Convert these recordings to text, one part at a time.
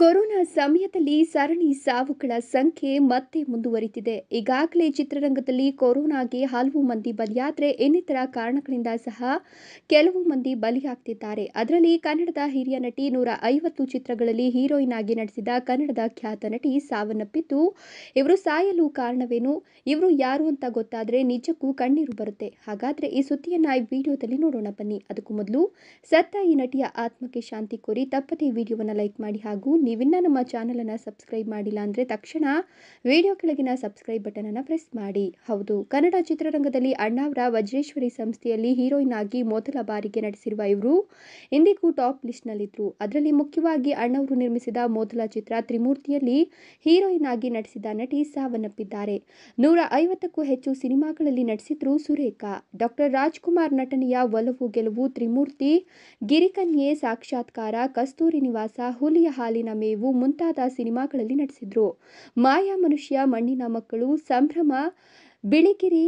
corona ಸಮಯದಲ್ಲಿ ಸರಣಿ ಸಾವುಗಳ ಸಂಖ್ಯೆ ಮತ್ತೆ ಮುಂದುವರಿತಿದೆ ಈಗಾಗಲೇ ಚಿತ್ರರಂಗದಲ್ಲಿ ಕೊರೋನಾಗೆ ಹಲವು ಮಂದಿ ಬಲಿಯಾದರೆ ಇನ್ನಿತರ ಕಾರಣಗಳಿಂದ ಸಹ ಕೆಲವು ಮಂದಿ ಬಲಿಯಾಗ್ತಿದ್ದಾರೆ ಅದರಲ್ಲಿ ಕನ್ನಡದ ಹಿರಿಯ ನಟಿ ನೂರ ಐವತ್ತು ಚಿತ್ರಗಳಲ್ಲಿ ಹೀರೋಯಿನ್ ಆಗಿ ನಟಿಸಿದ ಕನ್ನಡದ ಖ್ಯಾತ ನಟಿ ಸಾವನ್ನಪ್ಪಿದ್ದು ಇವರು ಸಾಯಲು ಕಾರಣವೇನು ಇವರು ಯಾರು ಅಂತ ಗೊತ್ತಾದರೆ ನಿಜಕ್ಕೂ ಕಣ್ಣೀರು ಬರುತ್ತೆ ಹಾಗಾದರೆ ಈ ಸುದ್ದಿಯನ್ನ ಈ ವಿಡಿಯೋದಲ್ಲಿ ನೋಡೋಣ ಬನ್ನಿ ಅದಕ್ಕೂ ಮೊದಲು ಸತ್ತ ಈ ನಟಿಯ ಆತ್ಮಕ್ಕೆ ಶಾಂತಿ ಕೋರಿ ತಪ್ಪದೇ ವಿಡಿಯೋವನ್ನು ಲೈಕ್ ಮಾಡಿ ಹಾಗೂ ನೀವಿನ್ನೂ ನಮ್ಮ ಚಾನಲನ್ನು ಸಬ್ಸ್ಕ್ರೈಬ್ ಮಾಡಿಲ್ಲ ಅಂದ್ರೆ ತಕ್ಷಣ ವಿಡಿಯೋ ಕೆಳಗಿನ ಸಬ್ಸ್ಕ್ರೈಬ್ ಬಟನನ್ನು ಪ್ರೆಸ್ ಮಾಡಿ ಹೌದು ಕನ್ನಡ ಚಿತ್ರರಂಗದಲ್ಲಿ ಅಣ್ಣಾವ್ರ ವಜ್ರೇಶ್ವರಿ ಸಂಸ್ಥೆಯಲ್ಲಿ ಹೀರೋಯಿನ್ ಆಗಿ ಮೊದಲ ಬಾರಿಗೆ ನಟಿಸಿರುವ ಇವರು ಇಂದಿಗೂ ಟಾಪ್ ಲಿಸ್ಟ್ ಲಿಸ್ಟ್ನಲ್ಲಿದ್ದರು ಅದರಲ್ಲಿ ಮುಖ್ಯವಾಗಿ ಅಣ್ಣವರು ನಿರ್ಮಿಸಿದ ಮೊದಲ ಚಿತ್ರ ತ್ರಿಮೂರ್ತಿಯಲ್ಲಿ ಹೀರೋಯಿನ್ ಆಗಿ ನಟಿಸಿದ ನಟಿ ಸಾವನ್ನಪ್ಪಿದ್ದಾರೆ ನೂರ ಐವತ್ತಕ್ಕೂ ಹೆಚ್ಚು ಸಿನಿಮಾಗಳಲ್ಲಿ ನಟಿಸಿದ್ರು ಸುರೇಖಾ ಡಾಕ್ಟರ್ ರಾಜ್ಕುಮಾರ್ ನಟನೆಯ ಒಲವು ಗೆಲುವು ತ್ರಿಮೂರ್ತಿ ಗಿರಿಕನ್ಯೆ ಸಾಕ್ಷಾತ್ಕಾರ ಕಸ್ತೂರಿ ನಿವಾಸ ಹುಲಿಯ ಹಾಲಿನ ಮೇವು ಮುಂತಾದ ಸಿನಿಮಾಗಳಲ್ಲಿ ನಟಿಸಿದ್ರು ಮಾಯಾ ಮನುಷ್ಯ ಮಣ್ಣಿನ ಮಕ್ಕಳು ಸಂಭ್ರಮ ಬಿಳಿಗಿರಿ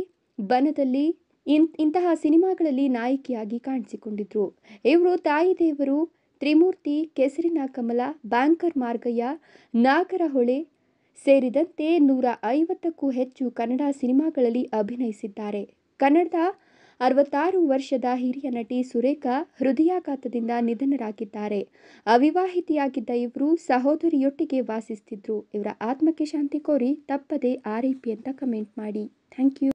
ಬನದಲ್ಲಿ ಇಂತಹ ಸಿನಿಮಾಗಳಲ್ಲಿ ನಾಯಕಿಯಾಗಿ ಕಾಣಿಸಿಕೊಂಡಿದ್ರು ಇವರು ತಾಯಿ ದೇವರು ತ್ರಿಮೂರ್ತಿ ಕೆಸರಿನ ಕಮಲ ಬ್ಯಾಂಕರ್ ಮಾರ್ಗಯ್ಯ ನಾಗರಹೊಳೆ ಸೇರಿದಂತೆ ನೂರ ಐವತ್ತಕ್ಕೂ ಹೆಚ್ಚು ಕನ್ನಡ ಸಿನಿಮಾಗಳಲ್ಲಿ ಅಭಿನಯಿಸಿದ್ದಾರೆ ಕನ್ನಡದ ಅರವತ್ತಾರು ವರ್ಷದ ಹಿರಿಯ ನಟಿ ಸುರೇಖಾ ಹೃದಯಾಘಾತದಿಂದ ನಿಧನರಾಗಿದ್ದಾರೆ ಅವಿವಾಹಿತಿಯಾಗಿದ್ದ ಇವರು ಸಹೋದರಿಯೊಟ್ಟಿಗೆ ವಾಸಿಸ್ತಿದ್ರು ಇವರ ಆತ್ಮಕ್ಕೆ ಶಾಂತಿ ಕೋರಿ ತಪ್ಪದೆ ಆರ್ ಅಂತ ಕಮೆಂಟ್ ಮಾಡಿ ಥ್ಯಾಂಕ್ ಯು